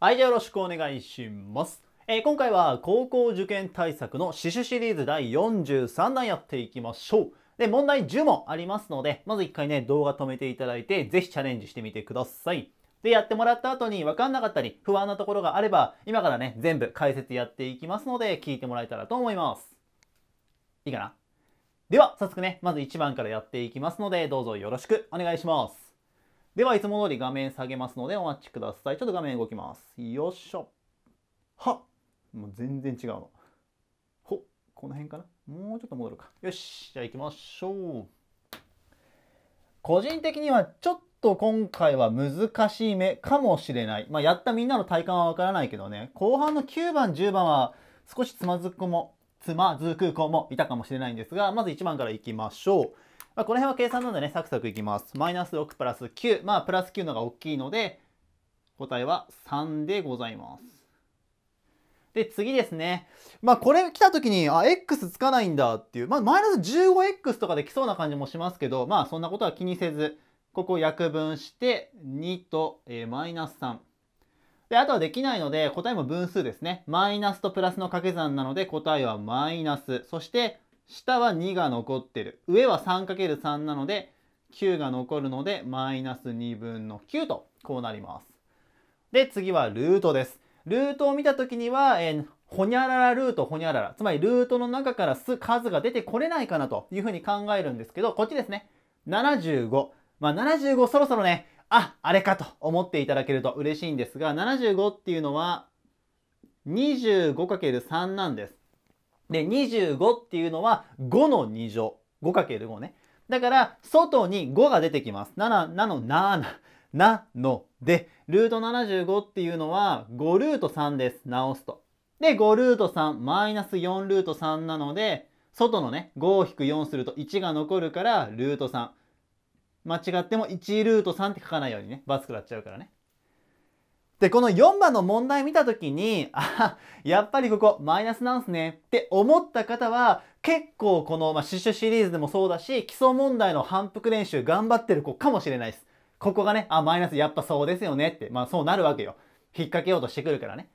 はい、じゃあよろしくお願いします。えー、今回は高校受験対策の死守シリーズ第43弾やっていきましょう。で、問題10問ありますので、まず1回ね、動画止めていただいて、ぜひチャレンジしてみてください。で、やってもらった後に分かんなかったり、不安なところがあれば、今からね、全部解説やっていきますので、聞いてもらえたらと思います。いいかなでは、早速ね、まず1番からやっていきますので、どうぞよろしくお願いします。では、いつも通り画面下げますのでお待ちください。ちょっと画面動きます。よいしょ。はもう全然違うの。ほっこの辺かなもうちょっと戻るか。よし。じゃあ行きましょう。個人的にはちょっと今回は難しい目かもしれない。まあ、やったみんなの体感はわからないけどね。後半の9番、10番は少しつまずく子も、つまずく子もいたかもしれないんですが、まず1番からいきましょう。まあ、この辺は計算なんでね、サクサクいきます。マイナス6プラス9。まあ、プラス9のが大きいので、答えは3でございます。で、次ですね。まあ、これ来た時に、あ、X つかないんだっていう、まあ、マイナス 15X とかできそうな感じもしますけど、まあ、そんなことは気にせず、ここを約分して、2と、えマイナス3。で、あとはできないので、答えも分数ですね。マイナスとプラスの掛け算なので、答えはマイナス。そして、下は2が残ってる上は 3×3 なので9が残るのでマイナス2分の9とこうなりますで次はルートですルートを見た時には、えほにゃららルートほにゃららつまりルートの中から数が出てこれないかなというふうに考えるんですけどこっちですね75まあ75そろそろねああれかと思っていただけると嬉しいんですが75っていうのは 25×3 なんですで、25っていうのは5の2乗。5×5 ね。だから、外に5が出てきます。7、なの、7、なので、ルート75っていうのは5ルート3です。直すと。で、5ルート3、マイナス4ルート3なので、外のね、5を引く4すると1が残るから、ルート3。間違っても1ルート3って書かないようにね、バツ食らっちゃうからね。で、この4番の問題見た時に、あ、やっぱりここマイナスなんすねって思った方は、結構この、まあ、シュシリーズでもそうだし、基礎問題の反復練習頑張ってる子かもしれないです。ここがね、あ、マイナスやっぱそうですよねって、まあそうなるわけよ。引っ掛けようとしてくるからね。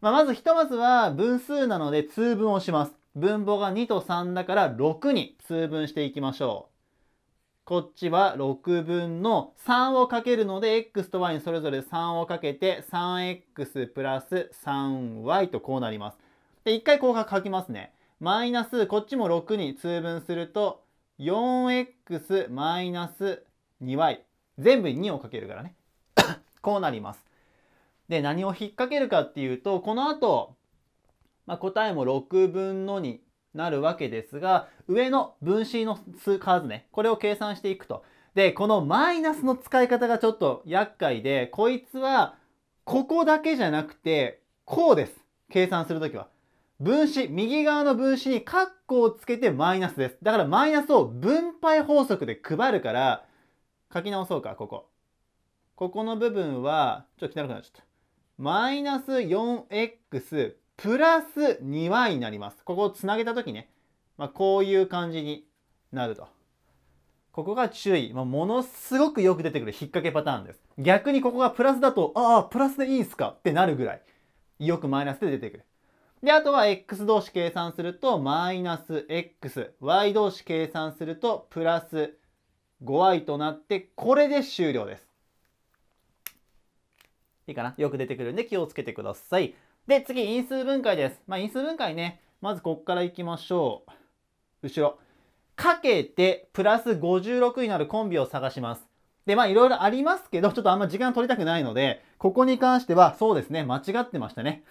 まあ、まずひとまずは分数なので通分をします。分母が2と3だから6に通分していきましょう。こっちは6分の3をかけるので x と y にそれぞれ3をかけて 3x プラス 3y とこうなります。で一回こう書きますね。マイナスこっちも6に通分すると 4x マイナス 2y 全部に2をかけるからね こうなります。で何を引っ掛けるかっていうとこの後、まあ、答えも6分の2なるわけですが、上の分子の数ね、これを計算していくと。で、このマイナスの使い方がちょっと厄介で、こいつは、ここだけじゃなくて、こうです。計算するときは。分子、右側の分子にカッコをつけてマイナスです。だからマイナスを分配法則で配るから、書き直そうか、ここ。ここの部分は、ちょっと汚くなっちゃった。マイナス 4x プラス 2y になります。ここをつなげた時ね、まあ、こういう感じになると。ここが注意。まあ、ものすごくよく出てくる引っ掛けパターンです。逆にここがプラスだと、ああ、プラスでいいんすかってなるぐらい。よくマイナスで出てくる。で、あとは x 同士計算すると、マイナス x、y 同士計算すると、プラス 5y となって、これで終了です。いいかなよく出てくるんで気をつけてください。で、次、因数分解です。まあ、因数分解ね、まずこっからいきましょう。後ろ。かけて、プラス56になるコンビを探します。で、まあ、いろいろありますけど、ちょっとあんま時間取りたくないので、ここに関しては、そうですね、間違ってましたね。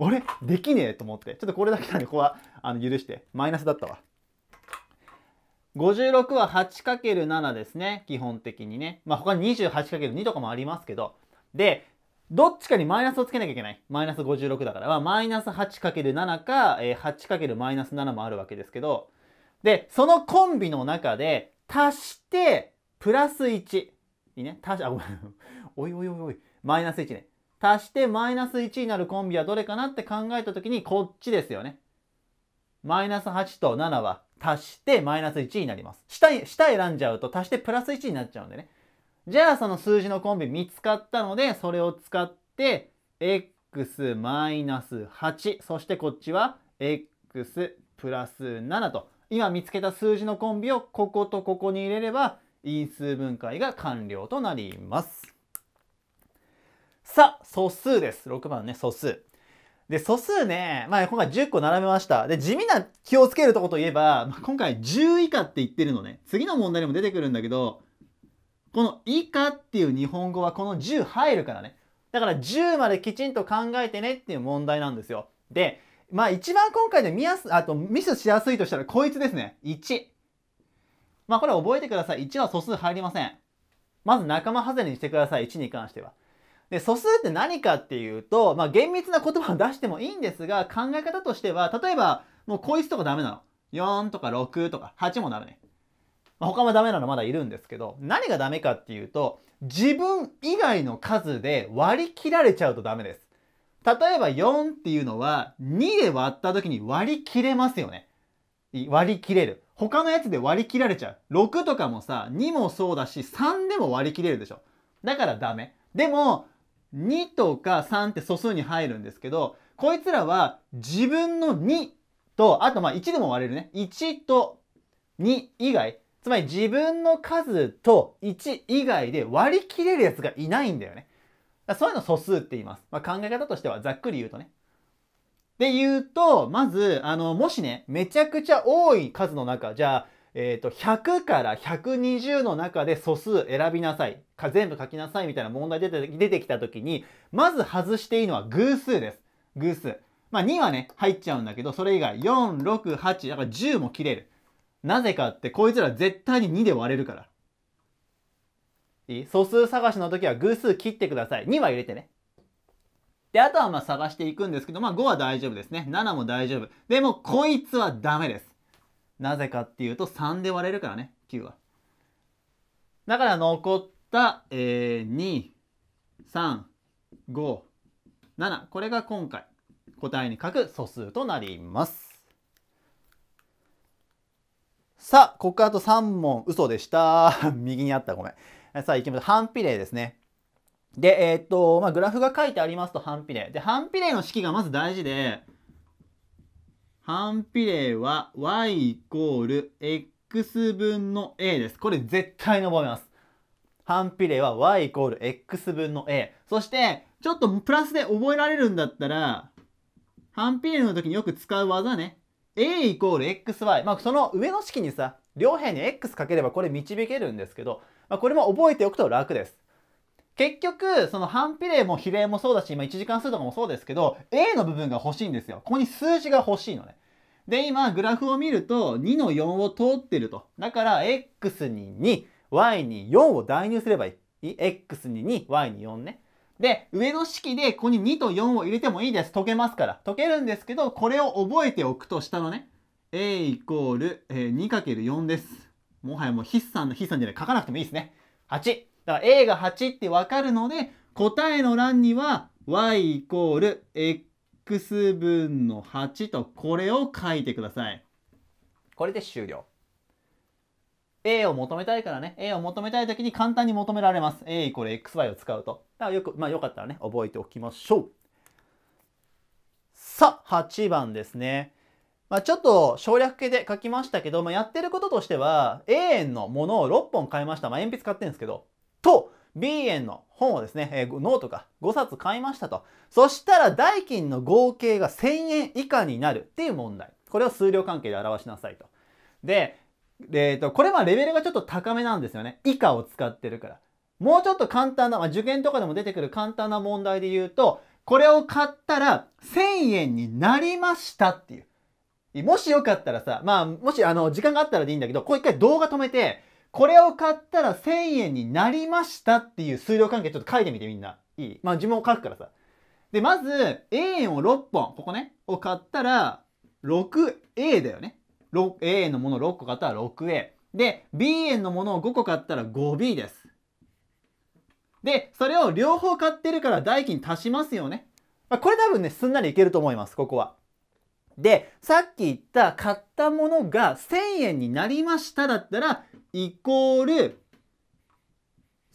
あ れできねえと思って。ちょっとこれだけなんで、ここは、あの、許して。マイナスだったわ。56は 8×7 ですね。基本的にね。まあ、他に 28×2 とかもありますけど。で、どっちかにマイナスをつけなきゃいけない。マイナス56だから。まあ、マイナス 8×7 か、えー、8× マイナス7もあるわけですけど。で、そのコンビの中で、足して、プラス1。いいね。足し、あ、ごめん。おいおいおいおい。マイナス1ね。足してマイナス1になるコンビはどれかなって考えた時に、こっちですよね。マイナス8と7は足してマイナス1になります。下、下選んじゃうと足してプラス1になっちゃうんでね。じゃあその数字のコンビ見つかったので、それを使って、x-8、そしてこっちは x プラス7と、今見つけた数字のコンビをこことここに入れれば、因数分解が完了となります。さあ、素数です。6番ね、素数。で、素数ね、まあ今回10個並べました。で、地味な気をつけるとこといえば、まあ、今回10以下って言ってるのね。次の問題にも出てくるんだけど、この以下っていう日本語はこの10入るからね。だから10まできちんと考えてねっていう問題なんですよ。で、まあ一番今回で見やす、あとミスしやすいとしたらこいつですね。1。まあこれ覚えてください。1は素数入りません。まず仲間外れにしてください。1に関しては。で、素数って何かっていうと、まあ厳密な言葉を出してもいいんですが、考え方としては、例えばもうこいつとかダメなの。4とか6とか8もダメね。まあ、他もダメなのまだいるんですけど、何がダメかっていうと、自分以外の数で割り切られちゃうとダメです。例えば4っていうのは2で割った時に割り切れますよね。割り切れる。他のやつで割り切られちゃう。6とかもさ、2もそうだし、3でも割り切れるでしょ。だからダメ。でも、2とか3って素数に入るんですけど、こいつらは自分の2と、あとまあ1でも割れるね。1と2以外、つまり自分の数と1以外で割り切れるやつがいないんだよね。そういうの素数って言います。まあ、考え方としてはざっくり言うとね。で言うと、まず、あの、もしね、めちゃくちゃ多い数の中、じゃあ、えっ、ー、と、100から120の中で素数選びなさい。か全部書きなさいみたいな問題出て出てきた時に、まず外していいのは偶数です。偶数。まあ、2はね、入っちゃうんだけど、それ以外、4、6、8、だから10も切れる。なぜかってこいつら絶対に2で割れるから。いい素数探しの時は偶数切ってください。2は入れてね。で、あとはまあ探していくんですけど、まあ5は大丈夫ですね。7も大丈夫。でもこいつはダメです。なぜかっていうと3で割れるからね、9は。だから残った、えー、2、3、5、7。これが今回答えに書く素数となります。さあ、ここからあと3問、嘘でした。右にあった、ごめん。さあ、いきましょう。反比例ですね。で、えー、っと、まあ、グラフが書いてありますと反比例。で、反比例の式がまず大事で、反比例は y イコール x 分の a です。これ絶対に覚えます。反比例は y イコール x 分の a。そして、ちょっとプラスで覚えられるんだったら、反比例の時によく使う技ね。a イコール xy、まあ、その上の式にさ両辺に x かければこれ導けるんですけど、まあ、これも覚えておくと楽です。結局その反比例も比例もそうだし今1次関数とかもそうですけど a の部分が欲しいんですよ。ここに数字が欲しいのね。で今グラフを見ると2の4を通ってると。だから x に 2y に4を代入すればいい。x に 2y に4ね。で、上の式でここに2と4を入れてもいいです。解けますから。解けるんですけど、これを覚えておくと下のね、a イコール、え 2×4 です。もはやもう筆算の筆算じゃない、書かなくてもいいですね。8。だから a が8ってわかるので、答えの欄には y イコール x 分の8とこれを書いてください。これで終了。A を求めたいからね、A を求めたい時に簡単に求められます。A イコール XY を使うと。だからよく、まあよかったらね、覚えておきましょう。さあ、8番ですね。まあ、ちょっと省略系で書きましたけど、まあ、やってることとしては、A 円のものを6本買いました。まあ、鉛筆買ってるんですけど、と、B 円の本をですね、えー、ノートか5冊買いましたと。そしたら代金の合計が1000円以下になるっていう問題。これを数量関係で表しなさいと。で、えーと、これはレベルがちょっと高めなんですよね以下を使ってるからもうちょっと簡単な、まあ、受験とかでも出てくる簡単な問題で言うとこれを買ったら1000円になりましたっていうもしよかったらさまあもしあの時間があったらでいいんだけどこう一回動画止めてこれを買ったら1000円になりましたっていう数量関係ちょっと書いてみてみんないいまあ自分を書くからさでまず A 円を6本ここねを買ったら 6A だよね A 円のものを6個買ったら 6A。で、B 円のものを5個買ったら 5B です。で、それを両方買ってるから代金足しますよね。まあ、これ多分ね、すんなりいけると思います、ここは。で、さっき言った買ったものが1000円になりましただったら、イコール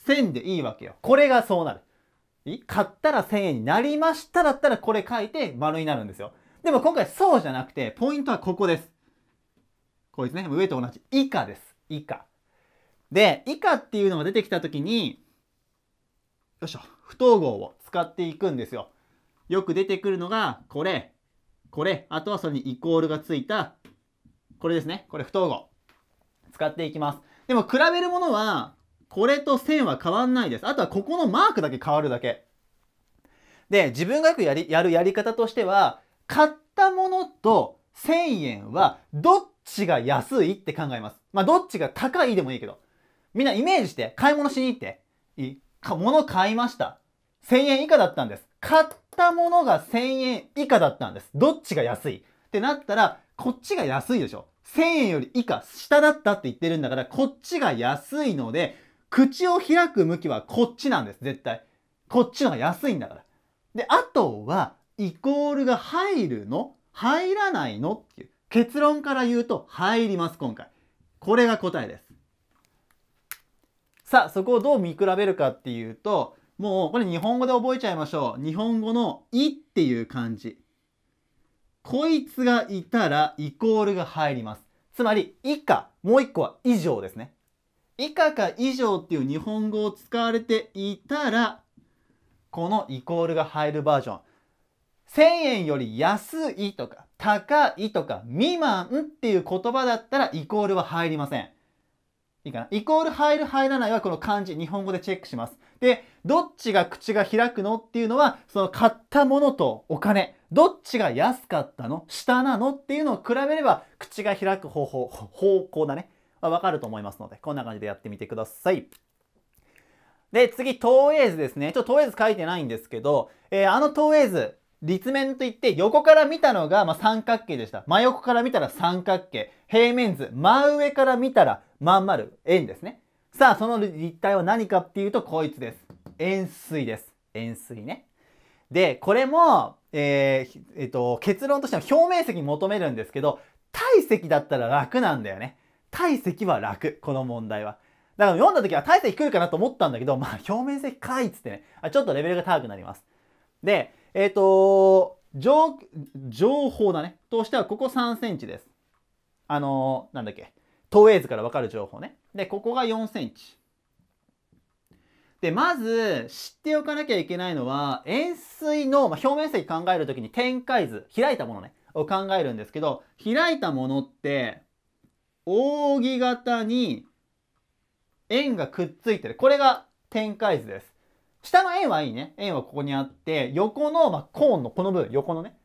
1000でいいわけよ。これがそうなる。買ったら1000円になりましただったらこれ書いて丸になるんですよ。でも今回そうじゃなくて、ポイントはここです。こいつね、上と同じ以下です。以下。で、以下っていうのが出てきた時に、よいしょ、不等号を使っていくんですよ。よく出てくるのが、これ、これ、あとはそれにイコールがついた、これですね。これ不等号。使っていきます。でも比べるものは、これと線は変わんないです。あとはここのマークだけ変わるだけ。で、自分がよくやりやるやり方としては、買ったものと1000円はどっちが安いって考えます。まあ、どっちが高いでもいいけど。みんなイメージして、買い物しに行って。いいか、物買いました。1000円以下だったんです。買ったものが1000円以下だったんです。どっちが安いってなったら、こっちが安いでしょ。1000円より以下、下だったって言ってるんだから、こっちが安いので、口を開く向きはこっちなんです、絶対。こっちのが安いんだから。で、あとは、イコールが入るの入らないのっていう。結論から言うと入ります今回これが答えですさあそこをどう見比べるかっていうともうこれ日本語で覚えちゃいましょう日本語の「い」っていう漢字こいつがいたらイコールが入りますつまり「以下」もう一個は「以上」ですね以下か以上っていう日本語を使われていたらこのイコールが入るバージョン1000円より安いとか高いとか未満っていう言葉だったらイコールは入りません。いいかなイコール入る入らないはこの漢字、日本語でチェックします。で、どっちが口が開くのっていうのは、その買ったものとお金、どっちが安かったの下なのっていうのを比べれば、口が開く方法、方向だね。わ、まあ、かると思いますので、こんな感じでやってみてください。で、次、東映図ですね。ちょっと東映図書いてないんですけど、えー、あの東映図、立面といって横から見たのが、ま三角形でした。真横から見たら三角形。平面図、真上から見たらまん丸、円ですね。さあ、その立体は何かっていうと、こいつです。円錐です。円錐ね。で、これも、えー、えっ、と、結論としては表面積求めるんですけど、体積だったら楽なんだよね。体積は楽、この問題は。だから読んだ時は体積来るかなと思ったんだけど、まあ表面積かいっつってね、ちょっとレベルが高くなります。で、えっ、ー、と情、情報だね。としては、ここ3センチです。あのー、なんだっけ。投影図からわかる情報ね。で、ここが4センチ。で、まず知っておかなきゃいけないのは、円錐の、まあ、表面積考えるときに展開図、開いたものね、を考えるんですけど、開いたものって、扇形に円がくっついてる。これが展開図です。下の円はいいね。円はここにあって、横の、まあ、コーンのこの部分、横のね、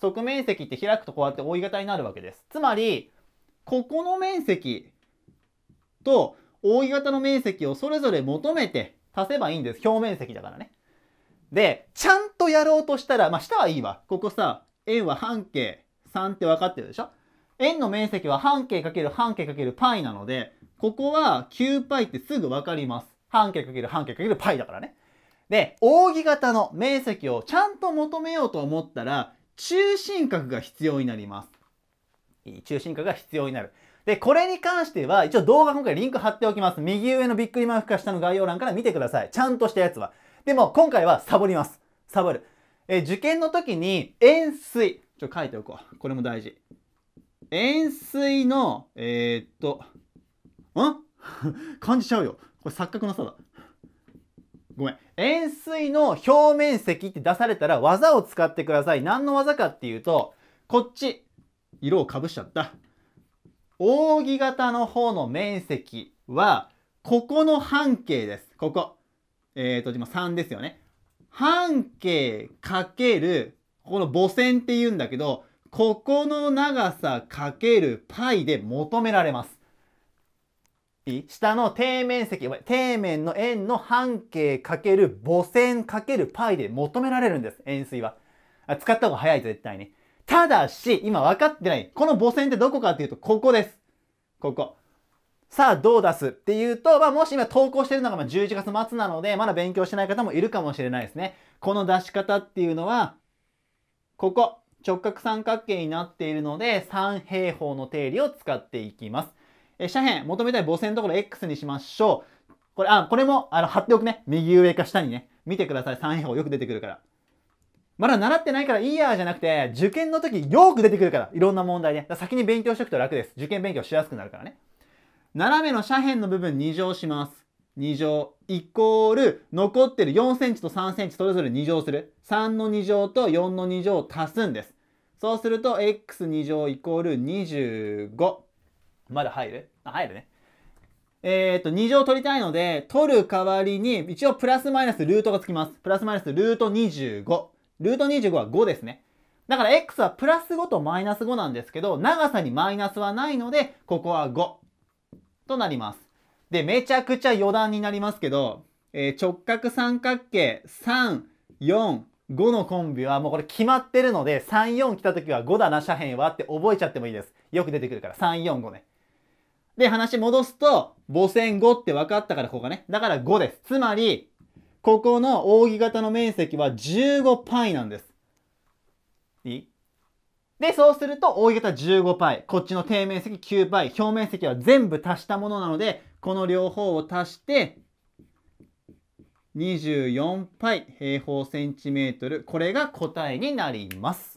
側面積って開くとこうやって追い型になるわけです。つまり、ここの面積と追い型の面積をそれぞれ求めて足せばいいんです。表面積だからね。で、ちゃんとやろうとしたら、まあ、下はいいわ。ここさ、円は半径3って分かってるでしょ円の面積は半径かける半径かけるパイなので、ここは 9π ってすぐ分かります。半径かける半径かけるパイだからね。で、扇形の面積をちゃんと求めようと思ったら、中心角が必要になります。中心角が必要になる。で、これに関しては、一応動画今回リンク貼っておきます。右上のビックリマークか下の概要欄から見てください。ちゃんとしたやつは。でも、今回はサボります。サボる。え、受験の時に、円錐。ちょ、書いておこう。これも大事。円錐の、えー、っと、ん 感じちゃうよ。これ錯覚の差だ。ごめん。円錐の表面積って出されたら技を使ってください。何の技かっていうと、こっち。色をかぶしちゃった。扇形の方の面積は、ここの半径です。ここ。えっ、ー、と、今3ですよね。半径かける、ここの母線って言うんだけど、ここの長さかける π で求められます。いい下の底面積、底面の円の半径かける母線かける π で求められるんです。円錐は。使った方が早い絶対に。ただし、今分かってない。この母線ってどこかっていうと、ここです。ここ。さあ、どう出すっていうと、まあ、もし今投稿してるのが11月末なので、まだ勉強してない方もいるかもしれないですね。この出し方っていうのは、ここ、直角三角形になっているので、三平方の定理を使っていきます。え斜辺、求めたい母線のところ X にしましょう。これ、あ、これも、あの、貼っておくね。右上か下にね。見てください。三平方よく出てくるから。まだ習ってないからいいやじゃなくて、受験の時よく出てくるから。いろんな問題ね。先に勉強しておくと楽です。受験勉強しやすくなるからね。斜めの斜辺の部分2乗します。2乗イコール、残ってる4センチと3センチそれぞれ2乗する。3の2乗と4の2乗を足すんです。そうすると、x2 乗イコール25。まだ入るあ、入るね。えっ、と、2乗取りたいので、取る代わりに、一応プラスマイナスルートがつきます。プラスマイナスルート25。ルート25は5ですね。だから x はプラス5とマイナス5なんですけど、長さにマイナスはないので、ここは5となります。で、めちゃくちゃ余談になりますけど、えー、直角三角形3、4、5のコンビはもうこれ決まってるので、3、4来た時は5だな、斜辺はって覚えちゃってもいいです。よく出てくるから、3、4、5ね。で、話戻すと、母線5って分かったから、ここがね。だから5です。つまり、ここの扇形の面積は15パイなんです。いいで、そうすると、扇形15パイ、こっちの底面積9パイ、表面積は全部足したものなので、この両方を足して、24パイ平方センチメートル。これが答えになります。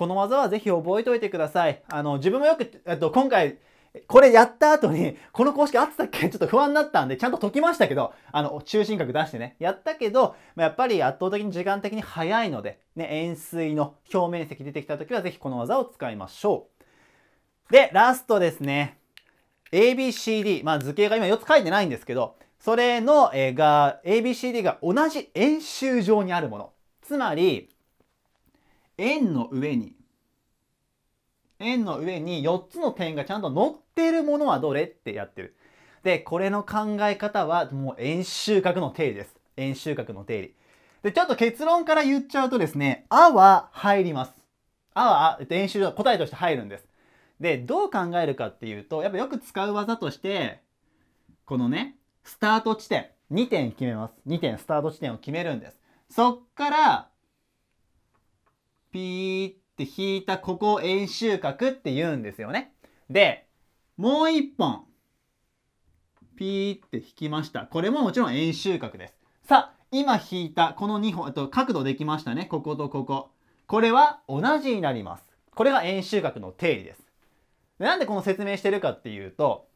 この技はぜひ覚えておいてください。あの、自分もよく、えっと、今回、これやった後に、この公式合ってたっけちょっと不安になったんで、ちゃんと解きましたけど、あの、中心角出してね、やったけど、やっぱり圧倒的に時間的に早いので、ね、円錐の表面積出てきた時は、ぜひこの技を使いましょう。で、ラストですね。ABCD、まあ図形が今4つ書いてないんですけど、それの、えが、ABCD が同じ円周上にあるもの。つまり、円の上に円の上に4つの点がちゃんと乗ってるものはどれってやってる。で、これの考え方はもう円周角の定理です。円周角の定理。で、ちょっと結論から言っちゃうとですね、あは入ります。あは、えっと、円周答えとして入るんです。で、どう考えるかっていうと、やっぱよく使う技として、このね、スタート地点、2点決めます。2点、スタート地点を決めるんです。そっから、ピーって弾いたここを円周角って言うんですよね。で、もう一本、ピーって弾きました。これももちろん円周角です。さあ、今弾いたこの2本、と角度できましたね。こことここ。これは同じになります。これが円周角の定理です。でなんでこの説明してるかっていうと、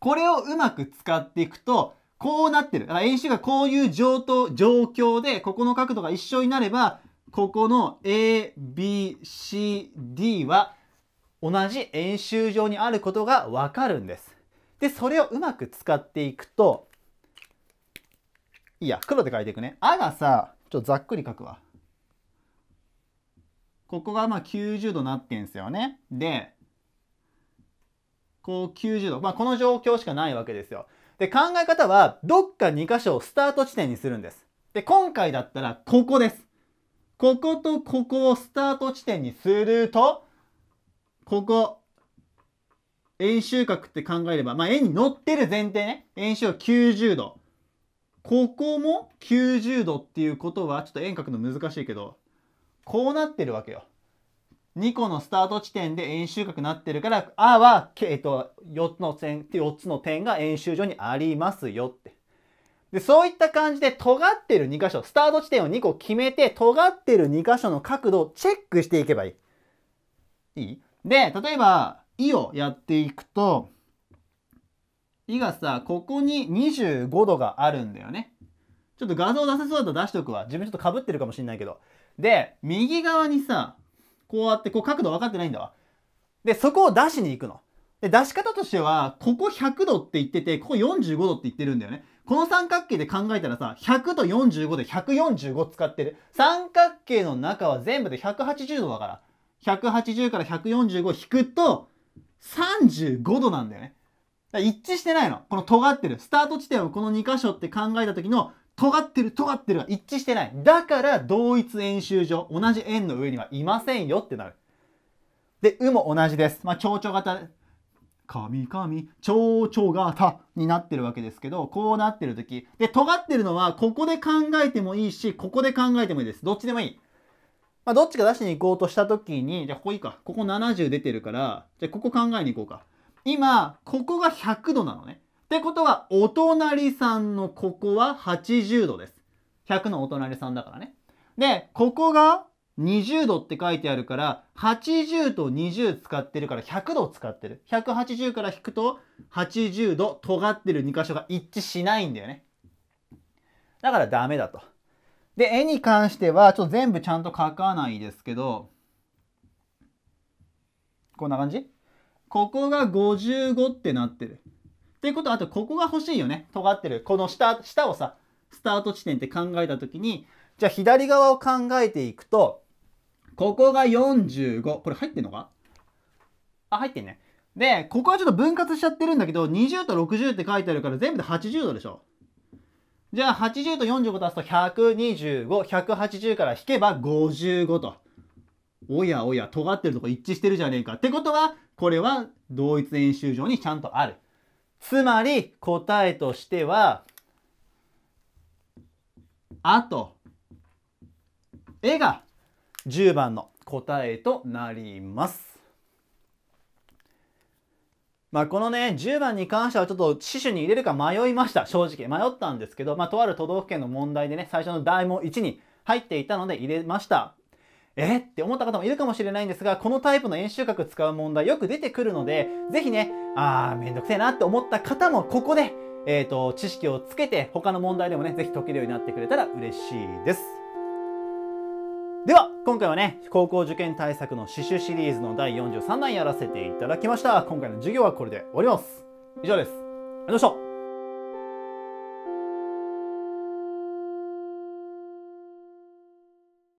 これをうまく使っていくと、こうなってる。だから演習がこういう状況で、ここの角度が一緒になれば、ここの ABCD は同じ円周上にあることがわかるんです。で、それをうまく使っていくと、いいや、黒で書いていくね。あがさ、ちょっとざっくり書くわ。ここがまあ90度なってんすよね。で、こう90度。まあこの状況しかないわけですよ。で、考え方はどっか2箇所をスタート地点にするんです。で、今回だったらここです。こことここをスタート地点にすると、ここ、円周角って考えれば、まあ、円に乗ってる前提ね。円周90度。ここも90度っていうことは、ちょっと円角の難しいけど、こうなってるわけよ。2個のスタート地点で円周角になってるから、あは、えっと、4つの点、4つの点が円周上にありますよって。で、そういった感じで尖ってる2箇所、スタート地点を2個決めて、尖ってる2箇所の角度をチェックしていけばいい。いいで、例えば、イをやっていくと、イがさ、ここに25度があるんだよね。ちょっと画像出せそうだと出しとくわ。自分ちょっと被ってるかもしんないけど。で、右側にさ、こうやって、こう角度分かってないんだわ。で、そこを出しに行くの。で、出し方としては、ここ100度って言ってて、ここ45度って言ってるんだよね。この三角形で考えたらさ、100と45で145使ってる。三角形の中は全部で180度だから。180から145引くと、35度なんだよね。一致してないの。この尖ってる。スタート地点をこの2箇所って考えた時の、尖ってる、尖ってるが一致してない。だから同一円周上、同じ円の上にはいませんよってなる。で、うも同じです。まあ、強調型神々、蝶々型になってるわけですけど、こうなってる時。で、尖ってるのは、ここで考えてもいいし、ここで考えてもいいです。どっちでもいい。まあ、どっちか出しに行こうとした時に、じゃあここいいか。ここ70出てるから、じゃあここ考えに行こうか。今、ここが100度なのね。ってことは、お隣さんのここは80度です。100のお隣さんだからね。で、ここが20度って書いてあるから、80と20使ってるから100度使ってる。180から引くと、80度尖ってる2箇所が一致しないんだよね。だからダメだと。で、絵に関しては、ちょっと全部ちゃんと書かないですけど、こんな感じここが55ってなってる。っていうことは、あとここが欲しいよね。尖ってる。この下、下をさ、スタート地点って考えた時に、じゃあ左側を考えていくと、ここが45。これ入ってんのかあ、入ってんね。で、ここはちょっと分割しちゃってるんだけど、20と60って書いてあるから全部で80度でしょ。じゃあ、80と45足すと125、180から引けば55と。おやおや、尖ってるとこ一致してるじゃねえか。ってことは、これは同一演習場にちゃんとある。つまり、答えとしては、あと、絵が10番の答えとなります。まあ、このね、10番に関してはちょっと死守に入れるか迷いました、正直。迷ったんですけど、まあ、とある都道府県の問題でね、最初の大問1に入っていたので入れました。えって思った方もいるかもしれないんですが、このタイプの演習角使う問題よく出てくるので、是非ね、あー、めんどくせえなって思った方もここで、えっ、ー、と、知識をつけて、他の問題でもね、是非解けるようになってくれたら嬉しいです。では今回はね高校受験対策の刺繍シリーズの第43弾やらせていただきました今回の授業はこれで終わります以上ですありがとうございました